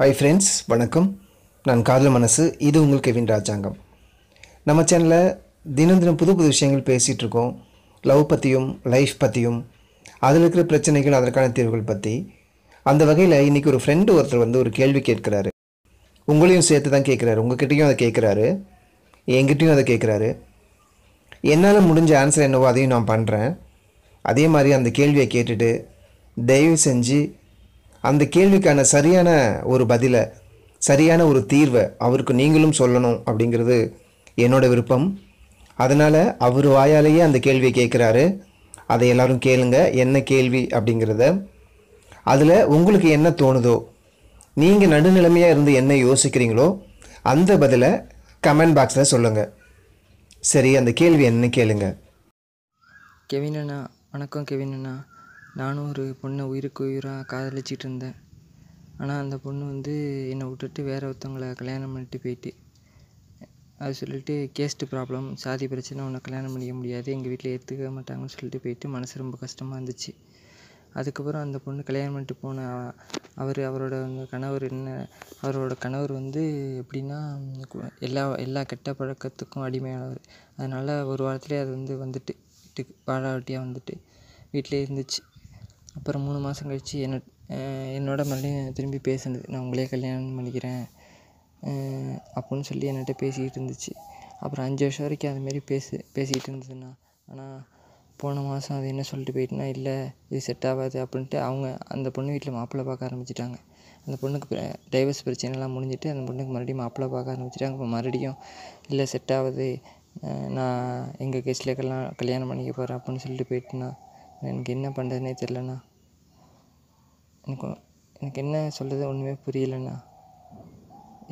hi friends வணக்கம் நான் காதல் மனசு இது உங்கள் கெவின் ராஜாங்கம் நம்ம சேனலில் தினம் தினம் புது புது விஷயங்கள் பேசிகிட்ருக்கோம் லவ் பற்றியும் லைஃப் பற்றியும் அதில் இருக்கிற பிரச்சனைகள் அதற்கான தீர்வுகள் பற்றி அந்த வகையில் இன்றைக்கி ஒரு ஃப்ரெண்டு ஒருத்தர் வந்து ஒரு கேள்வி கேட்குறாரு உங்களையும் சேர்த்து தான் கேட்குறாரு உங்கள்கிட்டையும் அதை கேட்குறாரு என்கிட்டையும் அதை கேட்குறாரு என்னால் முடிஞ்ச ஆன்சர் என்னவோ அதையும் நான் பண்ணுறேன் அதே மாதிரி அந்த கேள்வியை கேட்டுட்டு தயவு செஞ்சு அந்த கேள்விக்கான சரியான ஒரு பதிலை சரியான ஒரு தீர்வை அவருக்கு நீங்களும் சொல்லணும் அப்படிங்கிறது என்னோட விருப்பம் அதனால் அவர் வாயாலேயே அந்த கேள்வியை கேட்குறாரு அதை எல்லோரும் கேளுங்க என்ன கேள்வி அப்படிங்கிறத அதில் உங்களுக்கு என்ன தோணுதோ நீங்கள் நடுநிலைமையாக இருந்து என்ன யோசிக்கிறீங்களோ அந்த பதிலை கமெண்ட் பாக்ஸில் சொல்லுங்கள் சரி அந்த கேள்வி என்ன கேளுங்க கெவின் அண்ணா வணக்கம் கெவின் அண்ணா நானும் ஒரு பொண்ணை உயிருக்கு உயிராக காதலிச்சிட்டு இருந்தேன் ஆனால் அந்த பொண்ணு வந்து என்னை விட்டுட்டு வேற ஒருத்தவங்களை கல்யாணம் பண்ணிட்டு போயிட்டு அது சொல்லிட்டு கேஸ்ட்டு ப்ராப்ளம் சாதி பிரச்சனை உன்னை கல்யாணம் பண்ணிக்க முடியாது எங்கள் வீட்டில் ஏற்றுக்க மாட்டாங்கன்னு சொல்லிட்டு போயிட்டு மனசு ரொம்ப கஷ்டமாக இருந்துச்சு அதுக்கப்புறம் அந்த பொண்ணு கல்யாணம் பண்ணிட்டு போன அவர் அவரோட கணவர் என்ன அவரோட கணவர் வந்து எப்படின்னா எல்லா எல்லா கெட்ட பழக்கத்துக்கும் அடிமையானவர் அதனால் ஒரு வாரத்துலேயே அது வந்து வந்துட்டு வாழாவட்டியாக வந்துட்டு வீட்டிலே இருந்துச்சு அப்புறம் மூணு மாதம் கழித்து என்ன என்னோட மறுபடியும் திரும்பி பேசினது நான் உங்களே கல்யாணம் பண்ணிக்கிறேன் அப்புடின்னு சொல்லி என்னகிட்ட பேசிக்கிட்டு இருந்துச்சு அப்புறம் அஞ்சு வருஷம் வரைக்கும் அதுமாரி பேசு பேசிக்கிட்டு இருந்ததுண்ணா ஆனால் போன மாதம் அது என்ன சொல்லிட்டு போயிட்டுனா இல்லை இது செட் ஆகாது அப்படின்ட்டு அவங்க அந்த பொண்ணு வீட்டில் மாப்பிள்ளை பார்க்க ஆரம்பிச்சிட்டாங்க அந்த பொண்ணுக்கு டைவர்ஸ் பிரச்சனைலாம் முடிஞ்சிட்டு அந்த பொண்ணுக்கு மறுபடியும் மாப்பிள்ளை பார்க்க ஆரம்பிச்சிட்டாங்க இப்போ மறுபடியும் இல்லை செட் ஆகுது நான் எங்கள் கேஸ்லேயே கல்யாணம் கல்யாணம் பண்ணிக்க போகிறேன் அப்படின்னு சொல்லிட்டு போயிட்டுனா எனக்கு என்ன பண்ணுறதுனே தெரிலண்ணா எனக்கு எனக்கு என்ன சொல்கிறது ஒன்றுமே புரியலண்ணா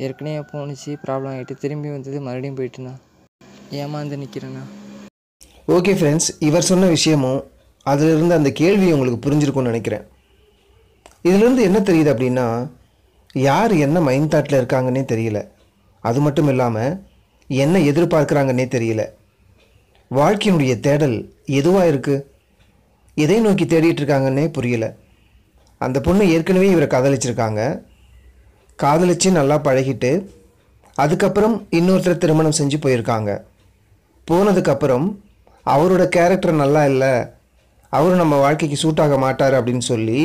ஏற்கனவே போணுச்சு ப்ராப்ளம் ஆகிட்டு திரும்பி வந்தது மறுபடியும் போயிட்டுண்ணா ஏமாந்து நிற்கிறேண்ணா ஓகே ஃப்ரெண்ட்ஸ் இவர் சொன்ன விஷயமும் அதிலிருந்து அந்த கேள்வி உங்களுக்கு புரிஞ்சிருக்கும்னு நினைக்கிறேன் இதிலிருந்து என்ன தெரியுது அப்படின்னா யார் என்ன மைண்ட் தாட்டில் இருக்காங்கன்னே தெரியல அது மட்டும் இல்லாமல் என்ன எதிர்பார்க்குறாங்கன்னே தெரியல வாழ்க்கையினுடைய தேடல் எதுவாக இருக்குது எதை நோக்கி தேடிட்டு இருக்காங்கன்னே புரியலை அந்த பொண்ணு ஏற்கனவே இவரை காதலிச்சிருக்காங்க காதலித்து நல்லா பழகிட்டு அதுக்கப்புறம் இன்னொருத்தர் திருமணம் செஞ்சு போயிருக்காங்க போனதுக்கப்புறம் அவரோட கேரக்டர் நல்லா இல்லை அவர் நம்ம வாழ்க்கைக்கு சூட் ஆக மாட்டார் அப்படின்னு சொல்லி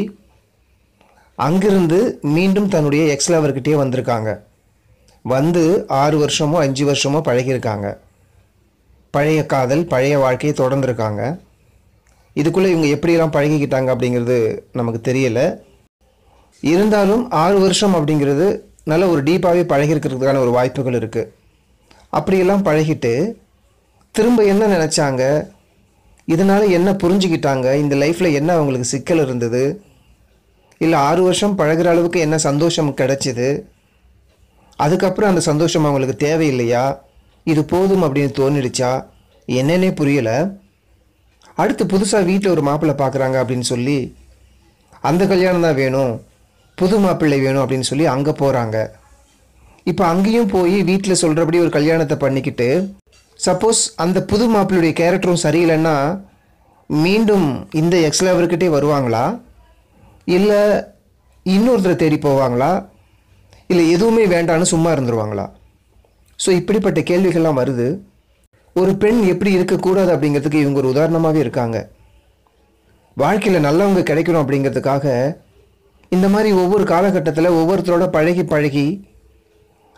அங்கிருந்து மீண்டும் தன்னுடைய எக்ஸ் லவர்கிட்டே வந்திருக்காங்க வந்து ஆறு வருஷமோ அஞ்சு வருஷமோ பழகியிருக்காங்க பழைய காதல் பழைய வாழ்க்கையை தொடர்ந்துருக்காங்க இதுக்குள்ளே இவங்க எப்படியெல்லாம் பழகிக்கிட்டாங்க அப்படிங்கிறது நமக்கு தெரியலை இருந்தாலும் ஆறு வருஷம் அப்படிங்கிறது நல்ல ஒரு டீப்பாகவே பழகிருக்கிறதுக்கான ஒரு வாய்ப்புகள் இருக்குது அப்படியெல்லாம் பழகிட்டு திரும்ப என்ன நினச்சாங்க இதனால் என்ன புரிஞ்சுக்கிட்டாங்க இந்த லைஃப்பில் என்ன அவங்களுக்கு சிக்கல் இருந்தது இல்லை ஆறு வருஷம் பழகிற அளவுக்கு என்ன சந்தோஷம் கிடச்சிது அதுக்கப்புறம் அந்த சந்தோஷம் அவங்களுக்கு தேவையில்லையா இது போதும் அப்படின்னு தோணிடுச்சா என்னன்னே புரியலை அடுத்து புதுசாக வீட்டில் ஒரு மாப்பிள்ளை பார்க்குறாங்க அப்படின்னு சொல்லி அந்த கல்யாணம் தான் வேணும் புது மாப்பிள்ளை வேணும் அப்படின்னு சொல்லி அங்கே போகிறாங்க இப்போ அங்கேயும் போய் வீட்டில் சொல்கிறபடி ஒரு கல்யாணத்தை பண்ணிக்கிட்டு சப்போஸ் அந்த புது மாப்பிள்ளுடைய கேரக்டரும் சரியில்லைன்னா மீண்டும் இந்த எக்ஸ் வருவாங்களா இல்லை இன்னொருத்தரை தேடி போவாங்களா இல்லை எதுவுமே வேண்டான்னு சும்மா இருந்துருவாங்களா ஸோ இப்படிப்பட்ட கேள்விகள்லாம் வருது ஒரு பெண் எப்படி இருக்கக்கூடாது அப்படிங்கிறதுக்கு இவங்க ஒரு உதாரணமாகவே இருக்காங்க வாழ்க்கையில் நல்லவங்க கிடைக்கணும் அப்படிங்கிறதுக்காக இந்த மாதிரி ஒவ்வொரு காலகட்டத்தில் ஒவ்வொருத்தரோட பழகி பழகி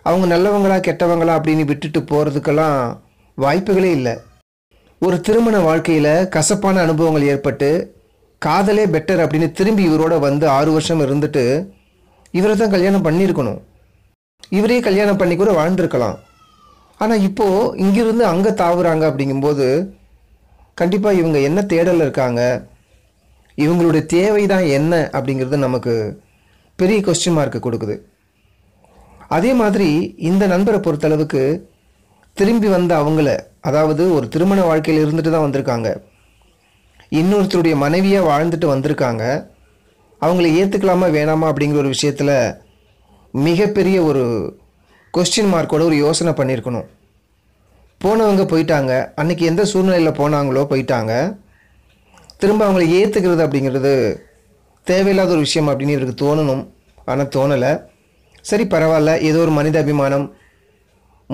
அவங்க நல்லவங்களா கெட்டவங்களா அப்படின்னு விட்டுட்டு போகிறதுக்கெல்லாம் வாய்ப்புகளே இல்லை ஒரு திருமண வாழ்க்கையில் கசப்பான அனுபவங்கள் ஏற்பட்டு காதலே பெட்டர் அப்படின்னு திரும்பி இவரோட வந்து ஆறு வருஷம் இருந்துட்டு இவரை தான் கல்யாணம் பண்ணியிருக்கணும் இவரே கல்யாணம் பண்ணி கூட வாழ்ந்திருக்கலாம் ஆனால் இப்போது இங்கிருந்து அங்கே தாவுறாங்க அப்படிங்கும்போது கண்டிப்பாக இவங்க என்ன தேடலில் இருக்காங்க இவங்களுடைய தேவை தான் என்ன அப்படிங்கிறது நமக்கு பெரிய கொஸ்டின் மார்க்கு கொடுக்குது அதே மாதிரி இந்த நண்பரை பொறுத்தளவுக்கு திரும்பி வந்த அவங்கள அதாவது ஒரு திருமண வாழ்க்கையில் இருந்துட்டு தான் வந்திருக்காங்க இன்னொருத்தருடைய மனைவியாக வாழ்ந்துட்டு வந்திருக்காங்க அவங்கள ஏற்றுக்கலாமா வேணாமா அப்படிங்கிற ஒரு விஷயத்தில் மிகப்பெரிய ஒரு கொஸ்டின் மார்க்கோட ஒரு யோசனை பண்ணியிருக்கணும் போனவங்க போயிட்டாங்க அன்றைக்கி எந்த சூழ்நிலையில் போனாங்களோ போயிட்டாங்க திரும்ப அவங்கள ஏற்றுக்கிறது அப்படிங்கிறது தேவையில்லாத ஒரு விஷயம் அப்படின்னு இவருக்கு தோணணும் ஆனால் தோணலை சரி பரவாயில்ல ஏதோ ஒரு மனித அபிமானம்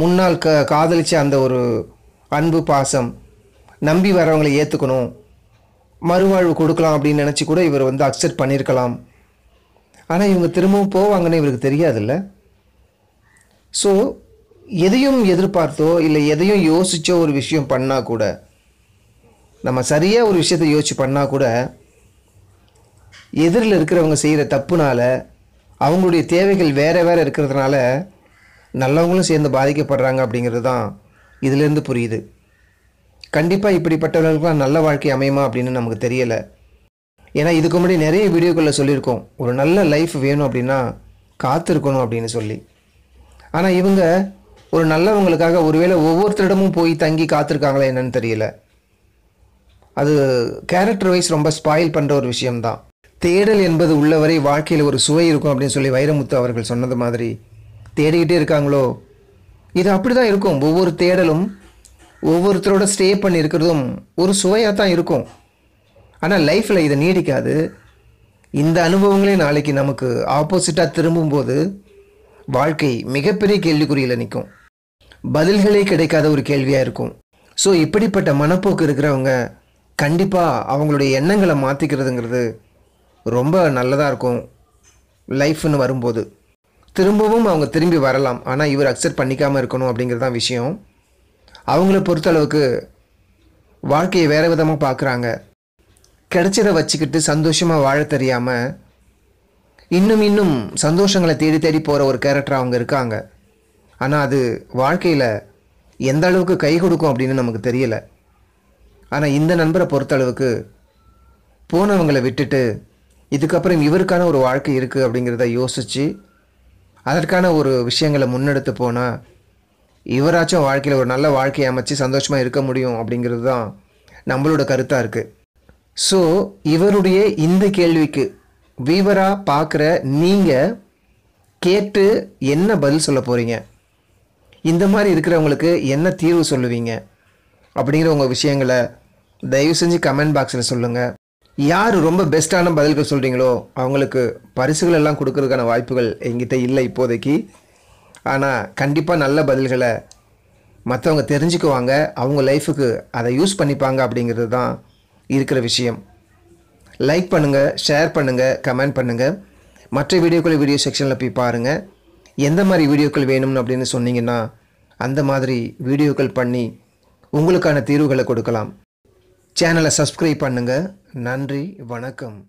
முன்னால் க காதலித்த அந்த ஒரு அன்பு பாசம் நம்பி வரவங்களை ஏற்றுக்கணும் மறுவாழ்வு கொடுக்கலாம் அப்படின்னு நினச்சி கூட இவர் வந்து அக்செப்ட் பண்ணியிருக்கலாம் ஆனால் இவங்க திரும்பவும் போவாங்கன்னு இவருக்கு தெரியாதுல்ல ஸோ எதையும் எதிர்பார்த்தோ இல்லை எதையும் யோசித்தோ ஒரு விஷயம் பண்ணால் கூட நம்ம சரியாக ஒரு விஷயத்த யோசித்து பண்ணால் கூட எதிரில் இருக்கிறவங்க செய்கிற தப்புனால் அவங்களுடைய தேவைகள் வேறு வேறு இருக்கிறதுனால நல்லவங்களும் சேர்ந்து பாதிக்கப்படுறாங்க அப்படிங்கிறது தான் இதிலேருந்து புரியுது கண்டிப்பாக இப்படிப்பட்டவர்களுக்குலாம் நல்ல வாழ்க்கை அமையுமா அப்படின்னு நமக்கு தெரியலை ஏன்னா இதுக்கு முன்னாடி நிறைய வீடியோக்களில் சொல்லியிருக்கோம் ஒரு நல்ல லைஃப் வேணும் அப்படின்னா காத்திருக்கணும் அப்படின்னு சொல்லி ஆனால் இவங்க ஒரு நல்லவங்களுக்காக ஒருவேளை ஒவ்வொருத்தரிடமும் போய் தங்கி காத்திருக்காங்களா என்னன்னு தெரியல அது கேரக்டர் வைஸ் ரொம்ப ஸ்பாயில் பண்ணுற ஒரு விஷயம்தான் தேடல் என்பது உள்ளவரை வாழ்க்கையில் ஒரு சுவை இருக்கும் அப்படின்னு சொல்லி வைரமுத்து அவர்கள் சொன்னது மாதிரி தேடிக்கிட்டே இருக்காங்களோ இது அப்படி தான் இருக்கும் ஒவ்வொரு தேடலும் ஒவ்வொருத்தரோட ஸ்டே இருக்கிறதும் ஒரு சுவையாக தான் இருக்கும் ஆனால் லைஃப்பில் இதை நீடிக்காது இந்த அனுபவங்களே நாளைக்கு நமக்கு ஆப்போசிட்டாக திரும்பும்போது வாழ்க்கை மிகப்பெரிய கேள்விக்குறியில் நிற்கும் பதில்களே கிடைக்காத ஒரு கேள்வியாக இருக்கும் ஸோ இப்படிப்பட்ட மனப்போக்கு இருக்கிறவங்க கண்டிப்பாக அவங்களுடைய எண்ணங்களை மாற்றிக்கிறதுங்கிறது ரொம்ப நல்லதாக இருக்கும் லைஃப்னு வரும்போது திரும்பவும் அவங்க திரும்பி வரலாம் ஆனால் இவர் அக்செப்ட் பண்ணிக்காமல் இருக்கணும் அப்படிங்கிறது தான் விஷயம் அவங்கள பொறுத்தளவுக்கு வாழ்க்கையை வேறு விதமாக பார்க்குறாங்க கிடைச்சதை வச்சுக்கிட்டு சந்தோஷமாக வாழ தெரியாமல் இன்னும் இன்னும் சந்தோஷங்களை தேடி தேடி போகிற ஒரு கேரக்டர் அவங்க இருக்காங்க ஆனால் அது வாழ்க்கையில் எந்த அளவுக்கு கை கொடுக்கும் அப்படின்னு நமக்கு தெரியல ஆனால் இந்த நண்பரை பொறுத்தளவுக்கு போனவங்களை விட்டுட்டு இதுக்கப்புறம் இவருக்கான ஒரு வாழ்க்கை இருக்குது அப்படிங்கிறத யோசித்து அதற்கான ஒரு விஷயங்களை முன்னெடுத்து போனால் இவராச்சும் வாழ்க்கையில் ஒரு நல்ல வாழ்க்கையை அமைச்சு சந்தோஷமாக இருக்க முடியும் அப்படிங்கிறது தான் நம்மளோட கருத்தாக இருக்குது ஸோ இவருடைய இந்த கேள்விக்கு வீவராக பார்க்குற நீங்கள் கேட்டு என்ன பதில் சொல்ல போகிறீங்க இந்த மாதிரி இருக்கிறவங்களுக்கு என்ன தீர்வு சொல்லுவீங்க அப்படிங்கிற உங்கள் விஷயங்களை தயவு செஞ்சு கமெண்ட் பாக்ஸில் சொல்லுங்கள் யார் ரொம்ப பெஸ்ட்டான பதில்கள் சொல்கிறீங்களோ அவங்களுக்கு பரிசுகள் எல்லாம் கொடுக்கறதுக்கான வாய்ப்புகள் எங்கிட்ட இல்லை இப்போதைக்கு ஆனால் கண்டிப்பாக நல்ல பதில்களை மற்றவங்க தெரிஞ்சுக்குவாங்க அவங்க லைஃபுக்கு அதை யூஸ் பண்ணிப்பாங்க அப்படிங்கிறது தான் இருக்கிற விஷயம் லைக் பண்ணுங்கள் ஷேர் பண்ணுங்கள் கமெண்ட் பண்ணுங்கள் மற்ற வீடியோக்களை வீடியோ செக்ஷனில் போய் பாருங்கள் எந்த மாதிரி வீடியோக்கள் வேணும்னு அப்படின்னு சொன்னீங்கன்னா அந்த மாதிரி வீடியோக்கள் பண்ணி உங்களுக்கான தீர்வுகளை கொடுக்கலாம் சேனலை சப்ஸ்கிரைப் பண்ணுங்கள் நன்றி வணக்கம்